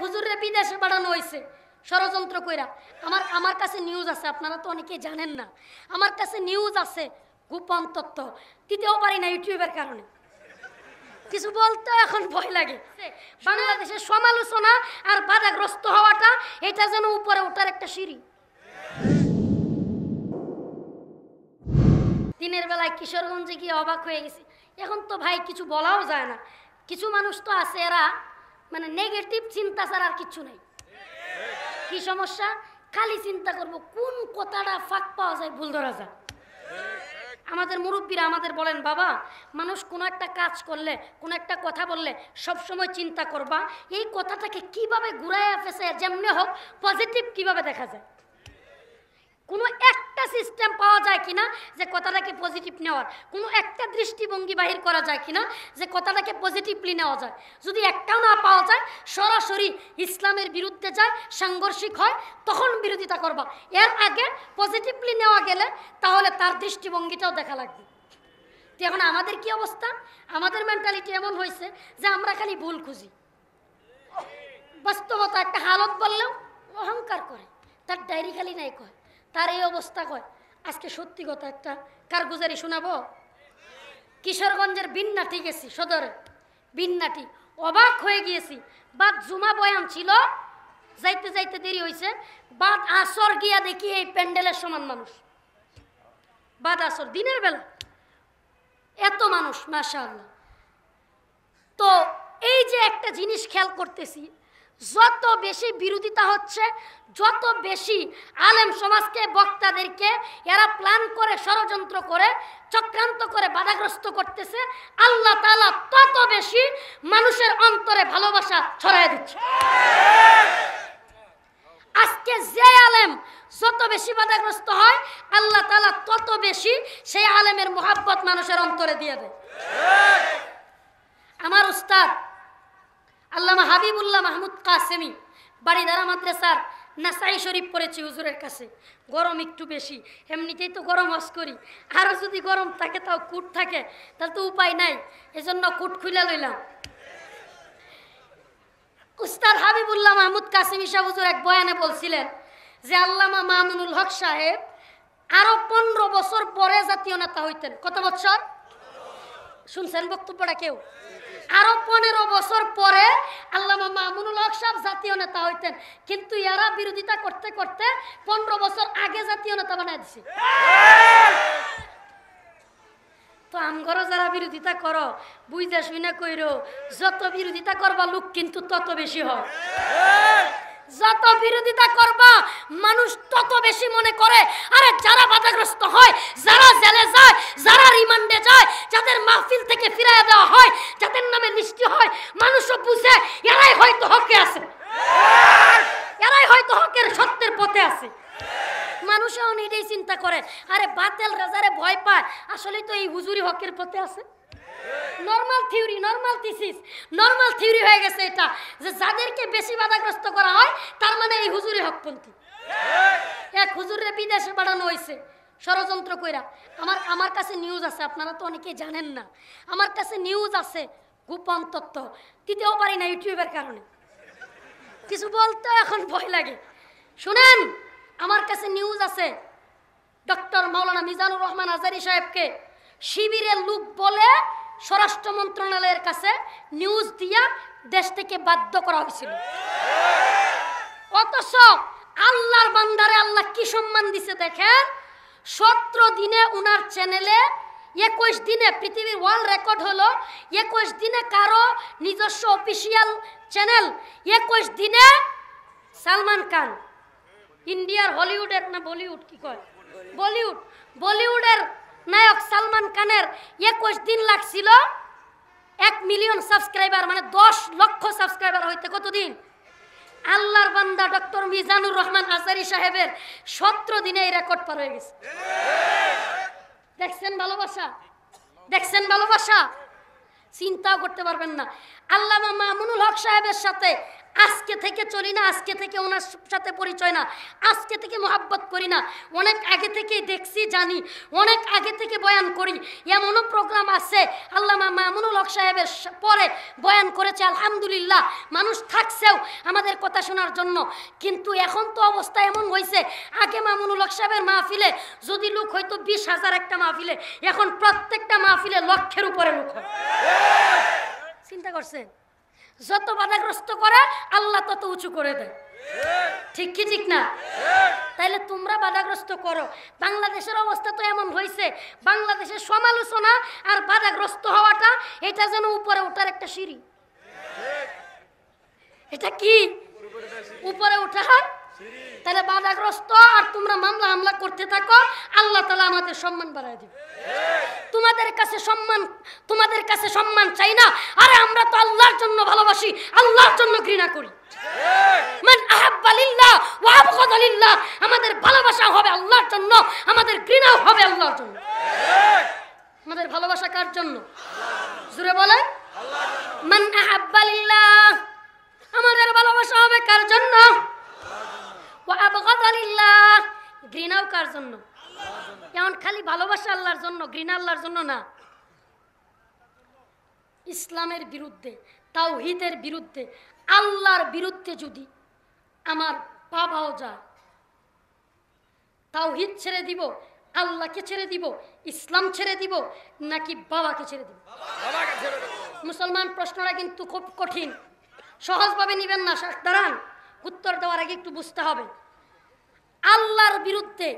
হুজুরে বিদেশে বাড়ানো হয়েছে ষড়যন্ত্র কইরা আমার আমার কাছে নিউজ আছে আপনারা তো অনেকে জানেন না আমার কাছে নিউজ আছে গোপন তত্ত্ব দিতেও পারি না ইউটিউবের কারণে কিছু বলতে এখন ভয় লাগে বাংলাদেশের সমালোচনা আর বাধাগ্রস্ত হওয়াটা এটা যেন উপরে ওঠার একটা সিঁড়ি দিনের বেলায় কিশোরগঞ্জে গিয়ে অবাক হয়ে গেছে এখন তো ভাই কিছু বলাও যায় না কিছু মানুষ তো আছে এরা মানে নেগেটিভ চিন্তা ছাড়া আর কিচ্ছু নেই কি সমস্যা খালি চিন্তা করব কোন কথাটা ফাঁক পাওয়া যায় ভুল ধরা যায় আমাদের মুরব্বীরা আমাদের বলেন বাবা মানুষ কোনো একটা কাজ করলে কোনো একটা কথা বললে সবসময় চিন্তা করবা এই কথাটাকে কিভাবে ঘুরাইয়া ফেসে যেমনি হোক পজিটিভ কিভাবে দেখা যায় কোনো এক একটা সিস্টেম পাওয়া যায় কিনা যে কথাটাকে পজিটিভ নেওয়ার কোনো একটা দৃষ্টিভঙ্গি বাহির করা যায় কিনা যে কথাটাকে পজিটিভলি নেওয়া যায় যদি একটাও না পাওয়া যায় সরাসরি ইসলামের বিরুদ্ধে যায় সাংঘর্ষিক হয় তখন বিরোধিতা করবা এর আগে পজিটিভলি নেওয়া গেলে তাহলে তার দৃষ্টিভঙ্গিটাও দেখা লাগবে তো এখন আমাদের কি অবস্থা আমাদের মেন্টালিটি এমন হয়েছে যে আমরা খালি ভুল খুঁজি বাস্তবতা একটা হালত বললেও অহংকার করে তার ডায়েরি খালি নাই কয় তার এই অবস্থা কয় আজকে সত্যি কথা একটা কারগুজারি শোনাবো কিশোরগঞ্জের বিন্নাটি গেছি সদরে বিন্নাটি অবাক হয়ে গিয়েছি বাদ জুমা বয়ান ছিল যাইতে যাইতে দেরি হয়েছে বাদ আসর গিয়া দেখি এই প্যান্ডেলের সমান মানুষ বাদ আসর দিনের বেলা এত মানুষ মাসা তো এই যে একটা জিনিস খেয়াল করতেছি যত বেশি বিরোধিতা হচ্ছে যত বেশি আলেম সমাজকে বক্তাদেরকে এরা প্ল্যান করে ষড়যন্ত্র করে চক্রান্ত করে বাধাগ্রস্ত করতেছে আল্লাহ তালা তত বেশি মানুষের অন্তরে ভালোবাসা ছড়াই দিচ্ছে আজকে যে আলেম যত বেশি বাধাগ্রস্ত হয় আল্লাহ তালা তত বেশি সেই আলেমের মোহাব্বত মানুষের অন্তরে দিয়ে দেয় আমার উস্তাদ আল্লামা হাবিবুল্লাহ মাহমুদ কাসেমি বাড়িদারা মাদ্রাসার নাসাই শরীফ পড়েছি হুজুরের কাছে গরম একটু বেশি এমনিতেই তো গরম হস করি আরও যদি গরম থাকে তাও কুট থাকে তাহলে তো উপায় নাই এজন্য কুট খুলে লইলাম উস্তাদ হাবিবুল্লাহ মাহমুদ কাসেমি ইসা হুজুর এক বয়ানে বলছিলেন যে আল্লামা মামুনুল হক সাহেব আরও পনেরো বছর পরে জাতীয় নেতা হইতেন কত বছর শুনছেন বক্তব্যটা কেউ আরো পনেরো বছর পরে আল্লামা মামুনুল হক সাহেব জাতীয় নেতা হইতেন কিন্তু ইয়ারা বিরোধিতা করতে করতে পনেরো বছর আগে জাতীয় নেতা বানাই দিছে তো আমগর যারা বিরোধিতা করো বুঝতে শুনে কইরো যত বিরোধিতা করবা লোক কিন্তু তত বেশি হয় যত বিরোধিতা করবা মানুষ তত বেশি মনে করে আরে যারা বাধাগ্রস্ত হয় যারা জেলে যায় যারা রিমান্ডে যায় যাদের মাহফিল থেকে ফিরাইয়া দেওয়া হয় যাদের নামে লিস্টি হয় মানুষও বুঝে এরাই হয়তো হকে আছে এরাই হয়তো হকের সত্যের পথে আছে মানুষও নিজেই চিন্তা করে আরে বাতেল রাজারে ভয় পায় আসলে তো এই হুজুরি হকের পথে আছে normal theory normal thesis normal theory হয়ে গেছে এটা যে যাদেরকে বেশি বাধাগ্রস্ত করা হয় তার মানে এই হুজুরে হকপন্থী এক হুজুরে বিদেশে পাঠানো হয়েছে ষড়যন্ত্র কইরা আমার আমার কাছে নিউজ আছে আপনারা তো অনেকেই জানেন না আমার কাছে নিউজ আছে গোপন তত্ত্ব দিতেও পারি না ইউটিউবের কারণে কিছু বলতে এখন ভয় লাগে শুনেন আমার কাছে নিউজ আছে ডক্টর মাওলানা মিজানুর রহমান আজারি সাহেবকে শিবিরের লোক বলে স্বরাষ্ট্র মন্ত্রণালয়ের কাছে নিউজ দিয়া দেশ থেকে বাধ্য করা হয়েছিল অথচ আল্লাহর বান্দারে আল্লাহ কি সম্মান দিছে দেখেন সতেরো দিনে উনার চ্যানেলে একুশ দিনে পৃথিবীর ওয়ার্ল্ড রেকর্ড হলো একুশ দিনে কারো নিজস্ব অফিসিয়াল চ্যানেল একুশ দিনে সালমান খান ইন্ডিয়ার হলিউডের না বলিউড কি কয় বলিউড বলিউডের নায়ক সালমান খানের একুশ দিন লাগছিল এক মিলিয়ন সাবস্ক্রাইবার মানে দশ লক্ষ সাবস্ক্রাইবার হইতে কতদিন আল্লাহর বান্দা ডক্টর মিজানুর রহমান আসারি সাহেবের সতেরো দিনে এই রেকর্ড পার হয়ে গেছে দেখছেন ভালোবাসা দেখছেন ভালোবাসা চিন্তাও করতে পারবেন না আল্লাহ মামুনুল হক সাহেবের সাথে আজকে থেকে চলি না আজকে থেকে ওনার সাথে পরিচয় না আজকে থেকে মোহাব্বত করি না অনেক আগে থেকে দেখছি জানি অনেক আগে থেকে বয়ান করি এমনও প্রোগ্রাম আছে আল্লাহ মামুনুল হক সাহেবের পরে বয়ান করেছে আলহামদুলিল্লাহ মানুষ থাকছেও আমাদের কথা শোনার জন্য কিন্তু এখন তো অবস্থা এমন হয়েছে আগে মামুনুল হক সাহেবের মাহফিলে যদি লোক হয়তো বিশ হাজার একটা মাহফিলে এখন প্রত্যেকটা মাহফিলে লক্ষের উপরে লোক হয় চিন্তা করছেন যত বাধাগ্রস্ত করে আল্লাহ তত উঁচু করে দেয় ঠিক কি ঠিক না তাইলে তোমরা বাধাগ্রস্ত করো বাংলাদেশের অবস্থা তো এমন হয়েছে বাংলাদেশের সমালোচনা আর বাধাগ্রস্ত হওয়াটা এটা যেন উপরে ওঠার একটা সিঁড়ি এটা কি উপরে ওঠার তাহলে বাধাগ্রস্ত আর তোমরা মামলা হামলা করতে থাকো আল্লাহ তালা আমাদের সম্মান বাড়ায় দিবে তোমাদের কাছে সম্মান তোমাদের কাছে সম্মান চাই না আরে আমরা তো ভালোবাসি আল্লাহর জন্য ঘৃণা করি আমাদের ভালোবাসা হবে আল্লাহর জন্য আমাদের ঘৃণা হবে আল্লাহর জন্য আমাদের ভালোবাসা কার জন্য জুড়ে বলেন মান আহাব্বালিল্লাহ আমাদের ভালোবাসা হবে কার জন্য ঘৃণাও কার জন্য এমন খালি ভালোবাসা আল্লাহর জন্য ঘৃণা আল্লাহর জন্য না ইসলামের বিরুদ্ধে তাওহিদের বিরুদ্ধে আল্লাহর বিরুদ্ধে যদি আমার পাবাও যায় তাওহিদ ছেড়ে দিব আল্লাহকে ছেড়ে দিব ইসলাম ছেড়ে দিব নাকি বাবাকে ছেড়ে দিব মুসলমান প্রশ্নটা কিন্তু খুব কঠিন সহজভাবে নেবেন না দাঁড়ান উত্তর দেওয়ার আগে একটু বুঝতে হবে আল্লাহর বিরুদ্ধে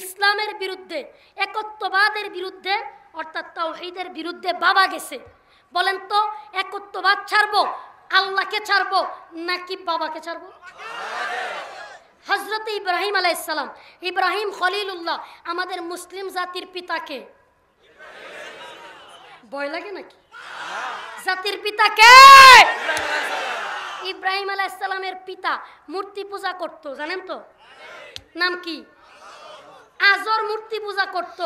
ইসলামের বিরুদ্ধে একত্ববাদের বিরুদ্ধে অর্থাৎ তাওহিদের বিরুদ্ধে বাবা গেছে বলেন তো একত্ববাদ ছাড়বো আল্লাহকে ছাড়বো নাকি বাবাকে ছাড়বো হজরত ইব্রাহিম আলাইসালাম ইব্রাহিম খলিলুল্লাহ আমাদের মুসলিম জাতির পিতাকে ভয় লাগে নাকি জাতির পিতাকে ইব্রাহিম আলাইসালামের পিতা মূর্তি পূজা করত জানেন তো নাম কি আজর মূর্তি পূজা করত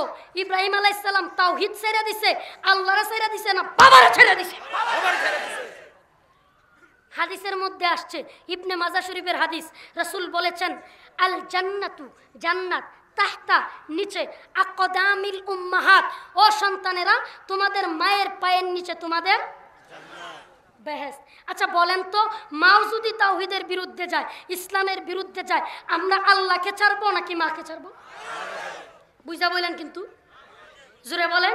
ইব্রাহিম আলাইসালাম তাওহিদ ছেড়ে দিছে আল্লাহরা ছেড়ে দিছে না বাবার ছেড়ে দিছে হাদিসের মধ্যে আসছে ইবনে মাজা শরীফের হাদিস রসুল বলেছেন আল জান্নাতু জান্নাত তাহতা নিচে আকদামিল উম্মাহাত ও সন্তানেরা তোমাদের মায়ের পায়ের নিচে তোমাদের বেহেস আচ্ছা বলেন তো মাও যদি তাওহিদের বিরুদ্ধে যায় ইসলামের বিরুদ্ধে যায় আমরা আল্লাহকে ছাড়বো নাকি মাকে ছাড়বো বুঝা বললেন কিন্তু জোরে বলেন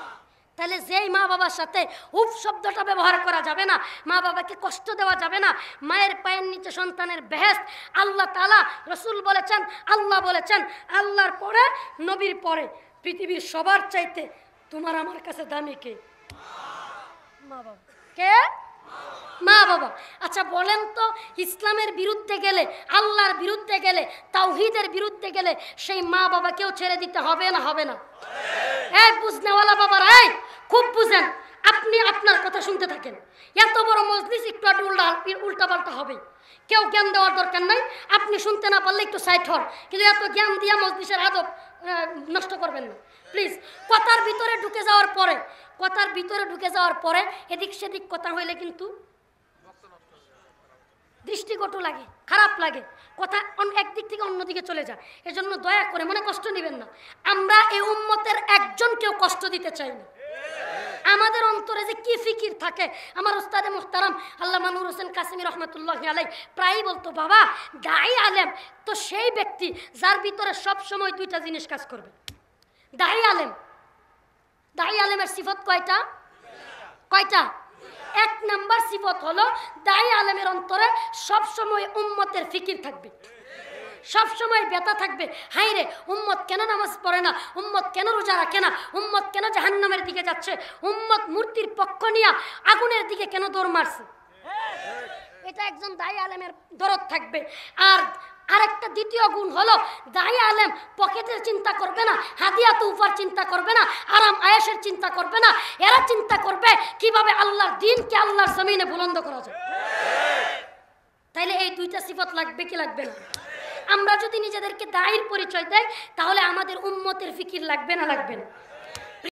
তাহলে যেই মা বাবার সাথে উপ শব্দটা ব্যবহার করা যাবে না মা বাবাকে কষ্ট দেওয়া যাবে না মায়ের পায়ের নিচে সন্তানের বেহেস্ত আল্লাহ তালা রসুল বলেছেন আল্লাহ বলেছেন আল্লাহর পরে নবীর পরে পৃথিবীর সবার চাইতে তোমার আমার কাছে দামি কে মা বাবা কে মা বাবা আচ্ছা বলেন তো ইসলামের বিরুদ্ধে গেলে আল্লাহর বিরুদ্ধে গেলে তাওহিদের বিরুদ্ধে গেলে সেই মা বাবাকেও ছেড়ে দিতে হবে না হবে না এই বুঝনেওয়ালা বাবার এই খুব বুঝেন আপনি আপনার কথা শুনতে থাকেন এত বড় মজলিস একটু একটু উল্টা উল্টাপাল্টা হবে কেউ জ্ঞান দেওয়ার দরকার নাই আপনি শুনতে না পারলে একটু সাইড হন কিন্তু এত জ্ঞান দিয়া মজলিসের আদব নষ্ট করবেন না প্লিজ কথার ভিতরে ঢুকে যাওয়ার পরে কথার ভিতরে ঢুকে যাওয়ার পরে এদিক সেদিক কথা হইলে কিন্তু দৃষ্টিকটু লাগে খারাপ লাগে কথা একদিক থেকে অন্যদিকে চলে যায় এজন্য দয়া করে মনে কষ্ট নেবেন না আমরা এই উম্মতের কেউ কষ্ট দিতে চাই না আমাদের অন্তরে যে কি ফিকির থাকে আমার উস্তাদে মুখতারাম আল্লাহ মানুর হোসেন কাসিমি রহমতুল্লাহ আলাই প্রায়ই বলতো বাবা দায়ী আলেম তো সেই ব্যক্তি যার ভিতরে সব সময় দুইটা জিনিস কাজ করবে দায়ী আলেম দাই আলেমের সিফত কয়টা কয়টা এক নাম্বার সিফত হলো দাই আলেমের অন্তরে সবসময় উম্মতের ফিকির থাকবে সবসময় ব্যথা থাকবে হাই রে উম্মত কেন নামাজ পড়ে না উম্মত কেন রোজা রাখে না উম্মত কেন জাহান্নামের দিকে যাচ্ছে উম্মত মূর্তির পক্ষ নিয়ে আগুনের দিকে কেন দৌড় মারছে হ্যাঁ। এটা একজন দায়ী আলেমের দরদ থাকবে আর আরেকটা দ্বিতীয় গুণ হলো দায় আলেম পকেটের চিন্তা করবে না হাদিয়া তুফার চিন্তা করবে না আরাম আয়াসের চিন্তা করবে না এরা চিন্তা করবে কিভাবে আল্লাহর দিনকে আল্লাহর জমিনে বুলন্দ করা যায় তাইলে এই দুইটা সিফত লাগবে কি লাগবে না আমরা যদি নিজেদেরকে দায়ের পরিচয় দেয় তাহলে আমাদের উন্মতের ফিকির লাগবে না লাগবে না